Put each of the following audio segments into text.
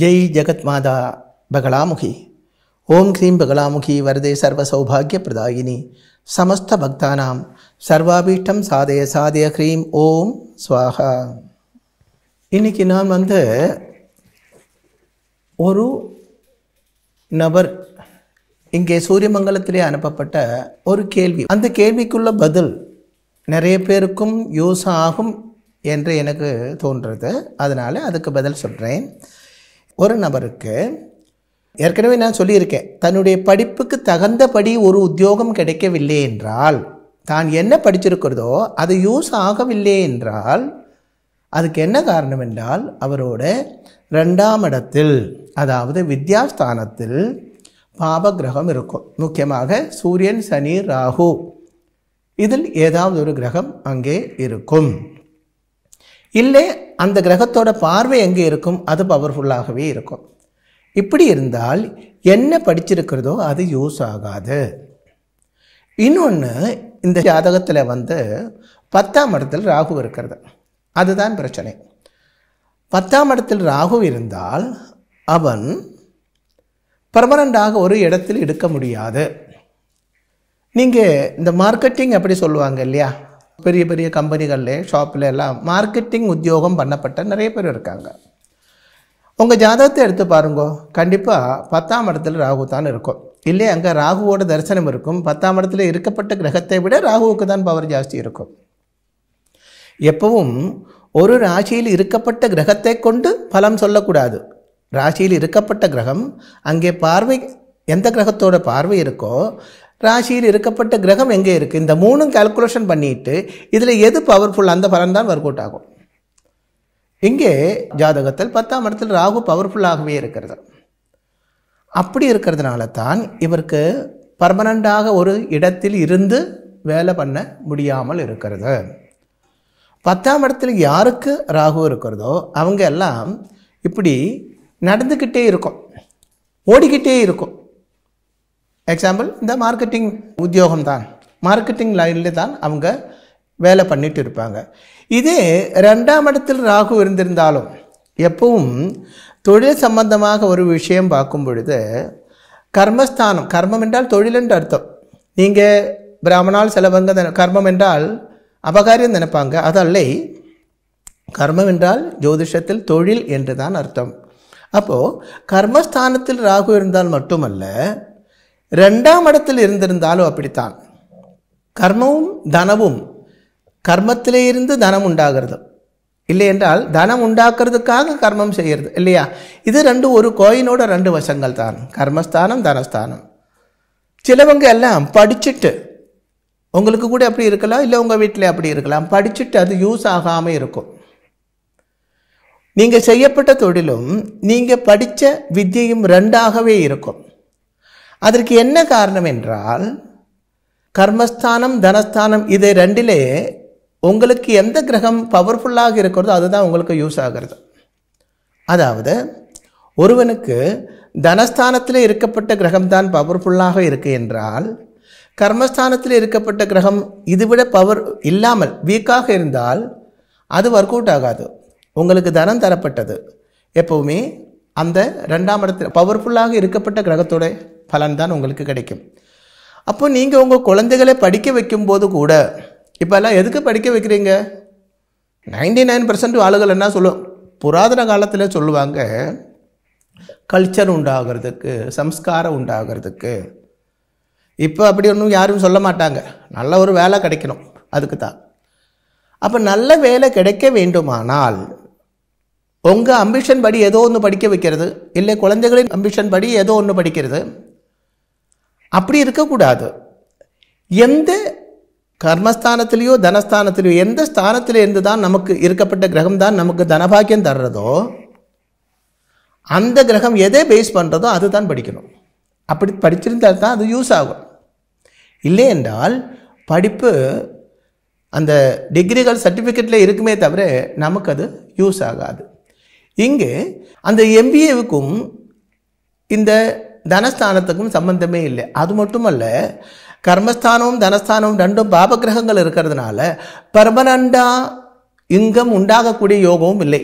ஜெய் ஜெகத் மாதா பகலாமுகி ஓம் க்ரீம் பகலாமுகி வரதே சர்வ சௌபாகிய பிரதாயினி சமஸ்த பக்தானாம் சர்வாபீஷ்டம் சாதய சாதய ஹ்ரீம் ஓம் ஸ்வாகா இன்றைக்கி நான் வந்து ஒரு நபர் இங்கே சூரியமங்கலத்திலே அனுப்பப்பட்ட ஒரு கேள்வி அந்த கேள்விக்குள்ள பதில் நிறைய பேருக்கும் யூஸ் ஆகும் என்று எனக்கு தோன்றுறது அதனால் அதுக்கு பதில் சொல்கிறேன் ஒரு நபருக்கு ஏற்கனவே நான் சொல்லியிருக்கேன் தன்னுடைய படிப்புக்கு தகுந்தபடி ஒரு உத்தியோகம் கிடைக்கவில்லை என்றால் தான் என்ன படிச்சிருக்கிறதோ அது யூஸ் ஆகவில்லை என்றால் அதுக்கு என்ன காரணம் என்றால் அவரோட ரெண்டாம் இடத்தில் அதாவது வித்யாஸ்தானத்தில் பாபகிரகம் இருக்கும் முக்கியமாக சூரியன் சனி ராகு இதில் ஏதாவது ஒரு கிரகம் அங்கே இருக்கும் இல்லை அந்த கிரகத்தோட பார்வை எங்கே இருக்கும் அது பவர்ஃபுல்லாகவே இருக்கும் இப்படி இருந்தால் என்ன படிச்சிருக்கிறதோ அது யூஸ் ஆகாது இன்னொன்று இந்த ஜாதகத்தில் வந்து பத்தாம் இடத்தில் ராகு இருக்கிறது அதுதான் பிரச்சனை பத்தாம் இடத்தில் ராகு இருந்தால் அவன் பர்மனண்டாக ஒரு இடத்தில் எடுக்க முடியாது நீங்கள் இந்த மார்க்கெட்டிங் அப்படி சொல்லுவாங்க இல்லையா பெரிய பெரிய கம்பெனிகளில் ஷாப்பில் எல்லாம் மார்க்கெட்டிங் உத்தியோகம் பண்ணப்பட்ட நிறைய பேர் இருக்காங்க உங்கள் ஜாதகத்தை எடுத்து பாருங்கோ கண்டிப்பாக பத்தாம் இடத்துல ராகு தான் இருக்கும் இல்லை அங்கே ராகுவோட தரிசனம் இருக்கும் பத்தாம் இடத்துல இருக்கப்பட்ட கிரகத்தை விட ராகுவுக்கு தான் பவர் ஜாஸ்தி இருக்கும் எப்பவும் ஒரு ராசியில் இருக்கப்பட்ட கிரகத்தை கொண்டு பலம் சொல்லக்கூடாது ராசியில் இருக்கப்பட்ட கிரகம் அங்கே பார்வை எந்த கிரகத்தோட பார்வை இருக்கோ ராசியில் இருக்கப்பட்ட கிரகம் எங்கே இருக்குது இந்த மூணும் கால்குலேஷன் பண்ணிட்டு இதில் எது பவர்ஃபுல் அந்த பலன் தான் ஒர்க் அவுட் ஆகும் இங்கே ஜாதகத்தில் பத்தாம் இடத்தில் ராகு பவர்ஃபுல்லாகவே இருக்கிறது அப்படி இருக்கிறதுனால தான் இவருக்கு பர்மனண்டாக ஒரு இடத்தில் இருந்து வேலை பண்ண முடியாமல் இருக்கிறது பத்தாம் இடத்தில் யாருக்கு ராகு இருக்கிறதோ அவங்க எல்லாம் இப்படி நடந்துக்கிட்டே இருக்கும் ஓடிக்கிட்டே இருக்கும் எக்ஸாம்பிள் இந்த மார்க்கெட்டிங் உத்தியோகம் தான் மார்க்கெட்டிங் லைனில் தான் அவங்க வேலை பண்ணிட்டு இருப்பாங்க இதே ரெண்டாம் இடத்தில் ராகு இருந்திருந்தாலும் எப்பவும் தொழில் சம்பந்தமாக ஒரு விஷயம் பார்க்கும் பொழுது கர்மஸ்தானம் கர்மம் என்றால் தொழில் என்று அர்த்தம் நீங்கள் பிராமணால் செலவங்க கர்மம் என்றால் அபகாரியம் நினைப்பாங்க அது கர்மம் என்றால் ஜோதிஷத்தில் தொழில் என்று தான் அர்த்தம் அப்போது கர்மஸ்தானத்தில் ராகு இருந்தால் மட்டுமல்ல ரெண்டாம் இடத்தில் இருந்திருந்தாலும் அப்படித்தான் கர்மமும் தனமும் கர்மத்திலே இருந்து தனம் உண்டாகிறது இல்லை என்றால் தனம் உண்டாக்குறதுக்காக கர்மம் செய்கிறது இல்லையா இது ரெண்டு ஒரு கோயினோட ரெண்டு வசங்கள் தான் கர்மஸ்தானம் தனஸ்தானம் சிலவங்க எல்லாம் படிச்சுட்டு உங்களுக்கு கூட அப்படி இருக்கலாம் இல்லை உங்கள் வீட்டில் அப்படி இருக்கலாம் படிச்சுட்டு அது யூஸ் ஆகாமல் இருக்கும் நீங்கள் செய்யப்பட்ட தொழிலும் நீங்கள் படித்த வித்தியையும் ரெண்டாகவே இருக்கும் அதற்கு என்ன காரணம் என்றால் கர்மஸ்தானம் தனஸ்தானம் இது ரெண்டிலே உங்களுக்கு எந்த கிரகம் பவர்ஃபுல்லாக இருக்கிறதோ அதுதான் உங்களுக்கு யூஸ் ஆகிறது அதாவது ஒருவனுக்கு தனஸ்தானத்தில் இருக்கப்பட்ட கிரகம் தான் பவர்ஃபுல்லாக இருக்கு என்றால் கர்மஸ்தானத்தில் இருக்கப்பட்ட கிரகம் இதுவிட பவர் இல்லாமல் வீக்காக இருந்தால் அது ஒர்க் அவுட் ஆகாது உங்களுக்கு தனம் தரப்பட்டது எப்போவுமே அந்த ரெண்டாம் இடத்தில் பவர்ஃபுல்லாக இருக்கப்பட்ட கிரகத்தோட பலன்தான் உங்களுக்கு கிடைக்கும் அப்போ நீங்கள் உங்கள் குழந்தைகளை படிக்க வைக்கும்போது கூட இப்போல்லாம் எதுக்கு படிக்க வைக்கிறீங்க நைன்டி நைன் பர்சன்ட் ஆளுகள் என்ன சொல்லுவோம் புராதன காலத்தில் சொல்லுவாங்க கல்ச்சர் உண்டாகிறதுக்கு சம்ஸ்காரம் உண்டாகிறதுக்கு இப்போ அப்படி ஒன்றும் யாரும் சொல்ல மாட்டாங்க நல்ல ஒரு வேலை கிடைக்கணும் அதுக்கு தான் அப்போ நல்ல வேலை கிடைக்க வேண்டுமானால் உங்கள் அம்பிஷன் படி ஏதோ ஒன்று படிக்க வைக்கிறது இல்லை குழந்தைகளின் அம்பிஷன் படி ஏதோ ஒன்று படிக்கிறது அப்படி இருக்கக்கூடாது எந்த கர்மஸ்தானத்திலேயோ தனஸ்தானத்திலேயோ எந்த ஸ்தானத்தில் இருந்து தான் நமக்கு இருக்கப்பட்ட கிரகம் தான் நமக்கு தனபாக்கியம் தர்றதோ அந்த கிரகம் எதை பேஸ் பண்ணுறதோ அதுதான் படிக்கணும் அப்படி படிச்சிருந்தால் தான் அது யூஸ் ஆகும் இல்லை என்றால் படிப்பு அந்த டிகிரிகள் சர்டிஃபிகேட்டில் இருக்குமே தவிர நமக்கு அது யூஸ் ஆகாது இங்கே அந்த எம்பிஏவுக்கும் இந்த தனஸ்தானத்துக்கும் சம்பந்தமே இல்லை அது மட்டுமல்ல கர்மஸ்தானமும் தனஸ்தானமும் ரெண்டும் பாபகிரகங்கள் இருக்கிறதுனால பர்மனண்டா இங்கம் உண்டாகக்கூடிய யோகமும் இல்லை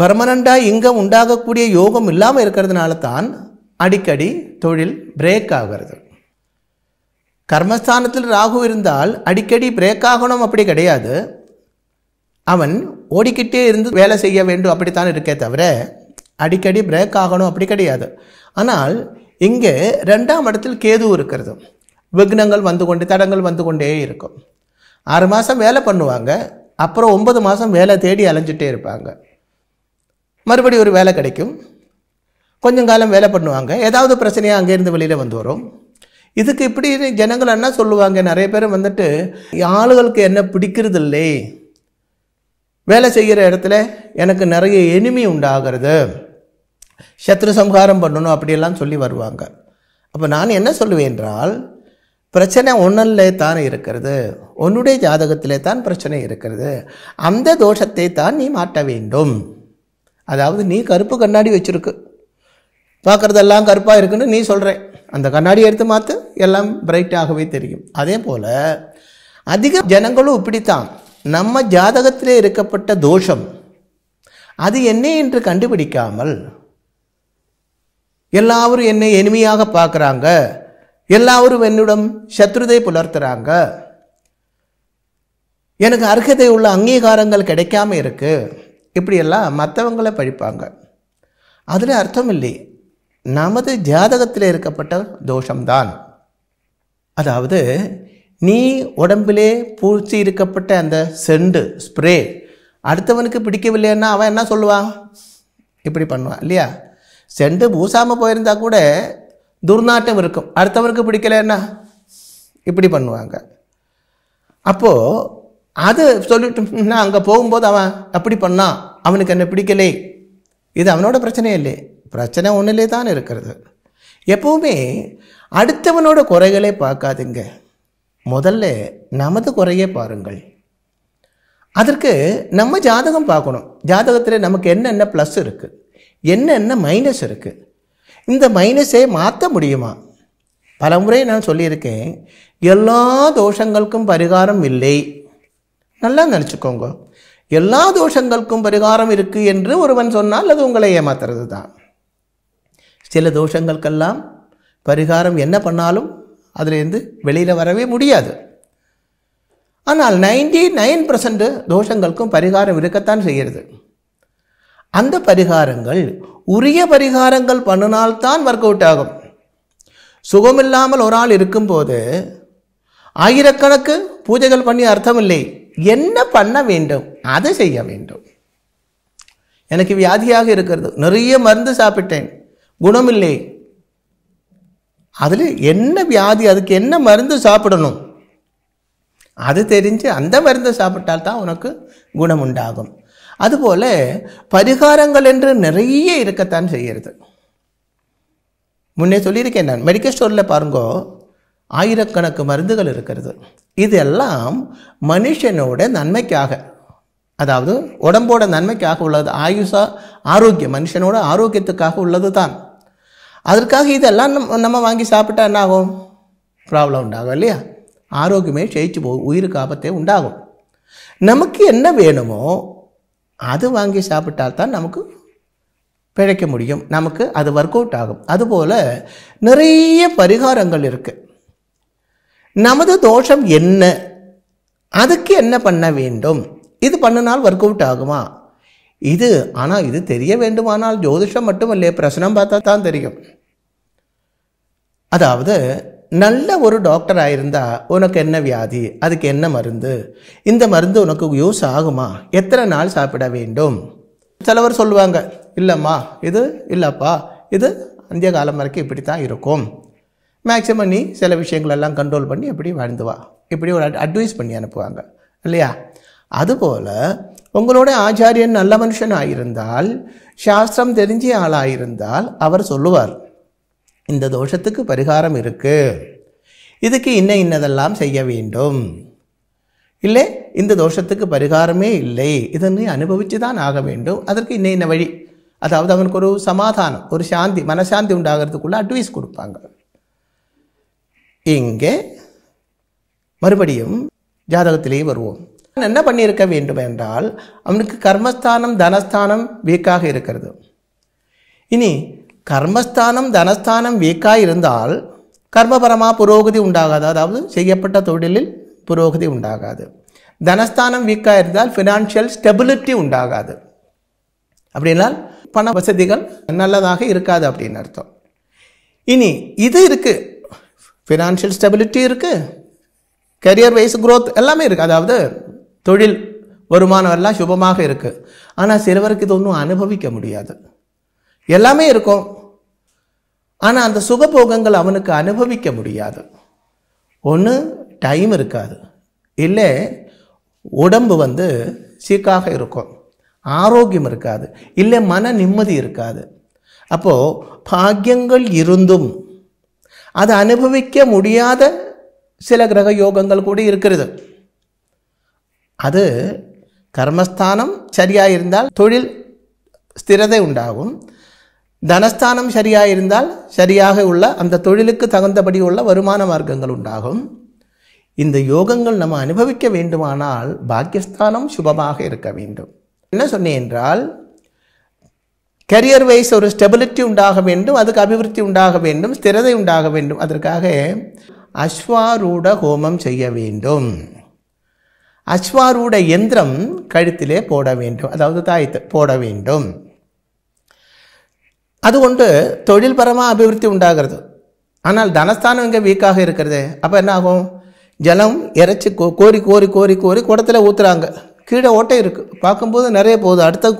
பர்மனண்டா இங்கம் உண்டாகக்கூடிய யோகம் இல்லாமல் இருக்கிறதுனால தான் அடிக்கடி தொழில் பிரேக் ஆகிறது கர்மஸ்தானத்தில் ராகு இருந்தால் அடிக்கடி பிரேக் ஆகணும் அப்படி கிடையாது அவன் ஓடிக்கிட்டே இருந்து வேலை செய்ய வேண்டும் அப்படித்தான் இருக்கே தவிர அடிக்கடி பிரேக் ஆகணும் அப்படி கிடையாது ஆனால் இங்கே ரெண்டாம் இடத்தில் கேது இருக்கிறது விக்னங்கள் வந்து கொண்டு தடங்கள் வந்து கொண்டே இருக்கும் ஆறு மாதம் வேலை பண்ணுவாங்க அப்புறம் ஒன்பது மாதம் வேலை தேடி அலைஞ்சிட்டே இருப்பாங்க மறுபடி ஒரு வேலை கிடைக்கும் கொஞ்சம் காலம் வேலை பண்ணுவாங்க ஏதாவது பிரச்சனையாக அங்கேருந்து வெளியில் வந்து வரும் இதுக்கு இப்படி ஜனங்கள் என்ன சொல்லுவாங்க நிறைய பேர் வந்துட்டு ஆளுகளுக்கு என்ன பிடிக்கிறது இல்லை வேலை செய்கிற இடத்துல எனக்கு நிறைய எளிமை உண்டாகிறது சத்ரு சம்ஹாரம் பண்ணணும் அப்படியெல்லாம் சொல்லி வருவாங்க அப்போ நான் என்ன சொல்லுவேன் என்றால் பிரச்சனை ஒன்றிலே தான் இருக்கிறது உன்னுடைய ஜாதகத்திலே தான் பிரச்சனை இருக்கிறது அந்த தோஷத்தை தான் நீ மாட்ட வேண்டும் அதாவது நீ கருப்பு கண்ணாடி வச்சுருக்கு பார்க்குறதெல்லாம் கருப்பாக இருக்குன்னு நீ சொல்கிறேன் அந்த கண்ணாடியை எடுத்து மாற்று எல்லாம் பிரைட்டாகவே தெரியும் அதே போல் அதிக ஜனங்களும் இப்படித்தான் நம்ம ஜாதகத்திலே இருக்கப்பட்ட தோஷம் அது என்ன என்று கண்டுபிடிக்காமல் எல்லாரும் என்னை எளிமையாக பார்க்குறாங்க எல்லாரும் என்னிடம் சத்ருதை புலர்த்துறாங்க எனக்கு அர்ஹதை உள்ள அங்கீகாரங்கள் கிடைக்காம இருக்கு இப்படியெல்லாம் மற்றவங்களை பழிப்பாங்க அதில் அர்த்தம் இல்லை நமது ஜாதகத்தில் இருக்கப்பட்ட தோஷம்தான் அதாவது நீ உடம்பிலே பூச்சி இருக்கப்பட்ட அந்த செண்டு ஸ்ப்ரே அடுத்தவனுக்கு பிடிக்கவில்லைன்னா அவன் என்ன சொல்லுவான் இப்படி பண்ணுவான் இல்லையா செண்டு பூசாமல் போயிருந்தா கூட துர்நாட்டம் இருக்கும் அடுத்தவருக்கு பிடிக்கலன்னா இப்படி பண்ணுவாங்க அப்போது அது சொல்லிட்டோம்னா அங்கே போகும்போது அவன் அப்படி பண்ணான் அவனுக்கு என்ன பிடிக்கலே இது அவனோட பிரச்சனையே இல்லை பிரச்சனை ஒன்றிலே தான் இருக்கிறது எப்போவுமே அடுத்தவனோட குறைகளே பார்க்காதுங்க முதல்ல நமது குறையே பாருங்கள் அதற்கு நம்ம ஜாதகம் பார்க்கணும் ஜாதகத்தில் நமக்கு என்னென்ன ப்ளஸ் இருக்குது என்னென்ன மைனஸ் இருக்குது இந்த மைனஸை மாற்ற முடியுமா பலமுறை நான் சொல்லியிருக்கேன் எல்லா தோஷங்களுக்கும் பரிகாரம் இல்லை நல்லா நினச்சிக்கோங்க எல்லா தோஷங்களுக்கும் பரிகாரம் இருக்குது என்று ஒருவன் சொன்னால் அது உங்களை ஏமாத்துறது தான் சில தோஷங்களுக்கெல்லாம் பரிகாரம் என்ன பண்ணாலும் அதுலேருந்து வெளியில் வரவே முடியாது ஆனால் நைன்டி நைன் பர்சன்ட் தோஷங்களுக்கும் பரிகாரம் இருக்கத்தான் செய்கிறது அந்த பரிகாரங்கள் உரிய பரிகாரங்கள் பண்ணினால்தான் ஒர்க் அவுட் ஆகும் சுகமில்லாமல் ஒரு ஆள் இருக்கும்போது ஆயிரக்கணக்கு பூஜைகள் பண்ணி அர்த்தமில்லை என்ன பண்ண வேண்டும் அதை செய்ய வேண்டும் எனக்கு வியாதியாக இருக்கிறது நிறைய மருந்து சாப்பிட்டேன் குணமில்லை அதில் என்ன வியாதி அதுக்கு என்ன மருந்து சாப்பிடணும் அது தெரிஞ்சு அந்த மருந்தை சாப்பிட்டால்தான் உனக்கு குணம் உண்டாகும் அதுபோல் பரிகாரங்கள் என்று நிறைய இருக்கத்தான் செய்கிறது முன்னே சொல்லியிருக்கேன் நான் மெடிக்கல் ஸ்டோரில் பாருங்கோ ஆயிரக்கணக்கு மருந்துகள் இருக்கிறது இதெல்லாம் மனுஷனோட நன்மைக்காக அதாவது உடம்போட நன்மைக்காக உள்ளது ஆயுஷா ஆரோக்கியம் மனுஷனோட ஆரோக்கியத்துக்காக உள்ளது தான் அதற்காக இதெல்லாம் நம்ம வாங்கி சாப்பிட்டா என்ன ஆகும் ப்ராப்ளம் உண்டாகும் இல்லையா ஆரோக்கியமே ஜெயிச்சு போகும் உயிருக்கு ஆபத்தே உண்டாகும் நமக்கு என்ன வேணுமோ அது வாங்கி சாப்பிட்டால் தான் நமக்கு பிழைக்க முடியும் நமக்கு அது ஒர்க் அவுட் ஆகும் அதுபோல் நிறைய பரிகாரங்கள் இருக்குது நமது தோஷம் என்ன அதுக்கு என்ன பண்ண வேண்டும் இது பண்ணினால் ஒர்க் அவுட் ஆகுமா இது ஆனால் இது தெரிய வேண்டுமானால் ஜோதிஷம் மட்டும் இல்லையே பிரசனம் பார்த்தா தான் தெரியும் அதாவது நல்ல ஒரு டாக்டர் ஆயிருந்தா உனக்கு என்ன வியாதி அதுக்கு என்ன மருந்து இந்த மருந்து உனக்கு யூஸ் ஆகுமா எத்தனை நாள் சாப்பிட வேண்டும் சிலவர் சொல்லுவாங்க இல்லைம்மா இது இல்லைப்பா இது அந்திய காலம் வரைக்கும் இப்படி தான் இருக்கும் மேக்சிமம் நீ சில விஷயங்களெல்லாம் கண்ட்ரோல் பண்ணி எப்படி வாழ்ந்துவா இப்படி ஒரு அட்வைஸ் பண்ணி அனுப்புவாங்க இல்லையா அதுபோல் உங்களோட ஆச்சாரியன் நல்ல மனுஷன் ஆயிருந்தால் சாஸ்திரம் தெரிஞ்ச ஆளாயிருந்தால் அவர் சொல்லுவார் இந்த தோஷத்துக்கு பரிகாரம் இருக்குது இதுக்கு இன்ன இன்னதெல்லாம் செய்ய வேண்டும் இல்லை இந்த தோஷத்துக்கு பரிகாரமே இல்லை இதனை அனுபவித்து தான் ஆக வேண்டும் அதற்கு இன்ன இன்ன வழி அதாவது அவனுக்கு ஒரு சமாதானம் ஒரு சாந்தி மனசாந்தி உண்டாகிறதுக்குள்ளே அட்வைஸ் கொடுப்பாங்க இங்கே மறுபடியும் ஜாதகத்திலேயே வருவோம் என்ன பண்ணியிருக்க வேண்டும் என்றால் அவனுக்கு கர்மஸ்தானம் தனஸ்தானம் வீக்காக இருக்கிறது இனி கர்மஸ்தானம் தனஸ்தானம் வீக்காக இருந்தால் கர்மபரமாக புரோகதி உண்டாகாது அதாவது செய்யப்பட்ட தொழிலில் புரோகதி உண்டாகாது தனஸ்தானம் வீக்காக இருந்தால் ஃபினான்ஷியல் ஸ்டெபிலிட்டி உண்டாகாது அப்படின்னால் பண வசதிகள் நல்லதாக இருக்காது அப்படின்னு அர்த்தம் இனி இது இருக்குது ஃபினான்ஷியல் ஸ்டெபிலிட்டி இருக்குது கரியர் வைஸ் க்ரோத் எல்லாமே இருக்குது அதாவது தொழில் வருமானம் எல்லாம் சுபமாக இருக்குது ஆனால் சிலவருக்கு இது ஒன்றும் அனுபவிக்க முடியாது எல்லாமே இருக்கும் ஆனால் அந்த சுகபோகங்கள் அவனுக்கு அனுபவிக்க முடியாது ஒன்று டைம் இருக்காது இல்லை உடம்பு வந்து சீக்காக இருக்கும் ஆரோக்கியம் இருக்காது இல்லை மன நிம்மதி இருக்காது அப்போது பாக்கியங்கள் இருந்தும் அதை அனுபவிக்க முடியாத சில கிரக யோகங்கள் கூட இருக்கிறது அது கர்மஸ்தானம் சரியாக இருந்தால் தொழில் ஸ்திரதை உண்டாகும் தனஸ்தானம் சரியாக இருந்தால் சரியாக உள்ள அந்த தொழிலுக்கு தகுந்தபடி உள்ள வருமான மார்க்கங்கள் உண்டாகும் இந்த யோகங்கள் நம்ம அனுபவிக்க வேண்டுமானால் பாக்கியஸ்தானம் சுபமாக இருக்க வேண்டும் என்ன சொன்னேன் என்றால் கரியர் வைஸ் ஒரு ஸ்டெபிலிட்டி உண்டாக வேண்டும் அதுக்கு அபிவிருத்தி உண்டாக வேண்டும் ஸ்திரதை உண்டாக வேண்டும் அதற்காக அஸ்வாரூட ஹோமம் செய்ய வேண்டும் அஸ்வாரூட எந்திரம் கழுத்திலே போட வேண்டும் அதாவது தாய் போட வேண்டும் அது தொழில் தொழில்பரமாக அபிவிருத்தி உண்டாகிறது ஆனால் தனஸ்தானம் இங்கே வீக்காக இருக்கிறது அப்போ என்ன ஆகும் ஜலம் இறைச்சி கோ கோரி கோரி கோரி கோரி குடத்தில் ஊற்றுறாங்க கீழே ஓட்டை இருக்குது பார்க்கும்போது நிறைய போகுது அடுத்த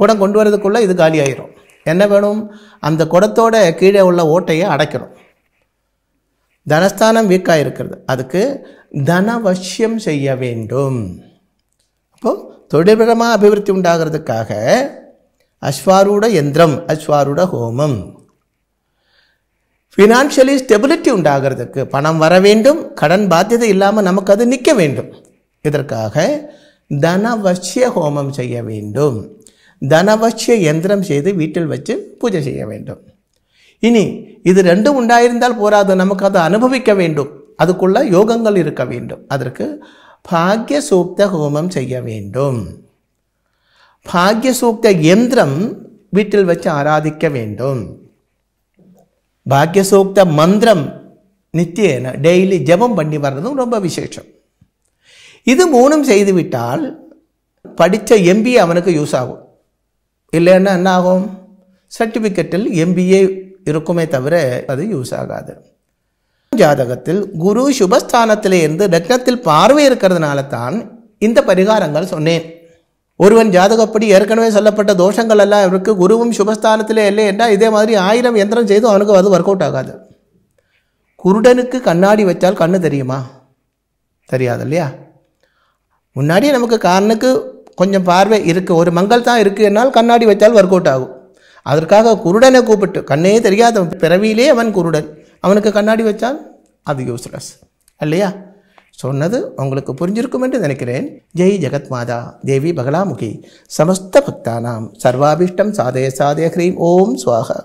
குடம் கொண்டு வரதுக்குள்ளே இது காலி ஆயிரும் என்ன வேணும் அந்த குடத்தோட கீழே உள்ள ஓட்டையை அடைக்கணும் தனஸ்தானம் வீக்காக இருக்கிறது அதுக்கு தனவசியம் செய்ய வேண்டும் அப்போது தொழில்பரமாக அபிவிருத்தி உண்டாகிறதுக்காக அஸ்வாரூட யந்திரம் அஸ்வாரூட ஹோமம் ஃபினான்ஷியலி ஸ்டெபிலிட்டி உண்டாகிறதுக்கு பணம் வர வேண்டும் கடன் பாத்தியதை இல்லாமல் நமக்கு அது நிற்க வேண்டும் இதற்காக தனவசிய ஹோமம் செய்ய வேண்டும் தனவசிய யந்திரம் செய்து வீட்டில் வச்சு பூஜை செய்ய வேண்டும் இனி இது ரெண்டும் உண்டாயிருந்தால் போராது நமக்கு அதை அனுபவிக்க வேண்டும் அதுக்குள்ள யோகங்கள் இருக்க வேண்டும் அதற்கு பாக்ய சூப்த ஹோமம் செய்ய வேண்டும் பாக்யசூக்த யந்திரம் வீட்டில் வச்சு ஆராதிக்க வேண்டும் பாக்யசூக்த மந்திரம் நித்திய டெய்லி ஜபம் பண்ணி வர்றதும் ரொம்ப விசேஷம் இது மூணும் செய்துவிட்டால் படித்த எம்பி அவனுக்கு யூஸ் ஆகும் இல்லைன்னா என்ன ஆகும் சர்டிஃபிகேட்டில் எம்பிஏ இருக்குமே தவிர அது யூஸ் ஆகாது ஜாதகத்தில் குரு சுபஸ்தானத்திலே இருந்து ரத்னத்தில் பார்வை இருக்கிறதுனால தான் இந்த பரிகாரங்கள் சொன்னேன் ஒருவன் ஜாதகப்படி ஏற்கனவே சொல்லப்பட்ட தோஷங்கள் எல்லாம் இவருக்கு குருவும் சுபஸ்தானத்திலே இல்லை என்றால் இதே மாதிரி ஆயிரம் எந்திரம் செய்தும் அவனுக்கு அது ஒர்க் அவுட் ஆகாது குருடனுக்கு கண்ணாடி வச்சால் கண் தெரியுமா தெரியாது இல்லையா முன்னாடியே நமக்கு கண்ணுக்கு கொஞ்சம் பார்வை இருக்குது ஒரு மங்கள் தான் இருக்குது என்னால் கண்ணாடி வச்சால் ஒர்க் அவுட் ஆகும் அதற்காக குருடனை கூப்பிட்டு கண்ணே தெரியாத பிறவியிலே அவன் குருடன் அவனுக்கு கண்ணாடி வச்சால் அது யூஸ்லெஸ் இல்லையா சொன்னது உங்களுக்கு புரிஞ்சிருக்கும் என்று நினைக்கிறேன் ஜெய் ஜெகத் மாதா தேவி பகலாமுகி சமஸ்த பக்தானாம் சர்வாபிஷ்டம் சாதய சாதய ஹ்ரீம் ஓம் சுவாகா